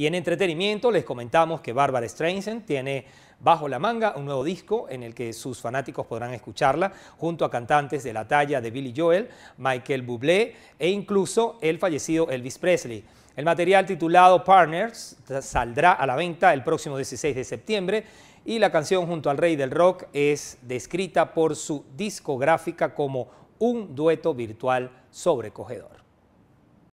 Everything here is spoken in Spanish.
Y en entretenimiento les comentamos que Barbara Streisand tiene bajo la manga un nuevo disco en el que sus fanáticos podrán escucharla junto a cantantes de la talla de Billy Joel, Michael Bublé e incluso el fallecido Elvis Presley. El material titulado Partners saldrá a la venta el próximo 16 de septiembre y la canción junto al rey del rock es descrita por su discográfica como un dueto virtual sobrecogedor.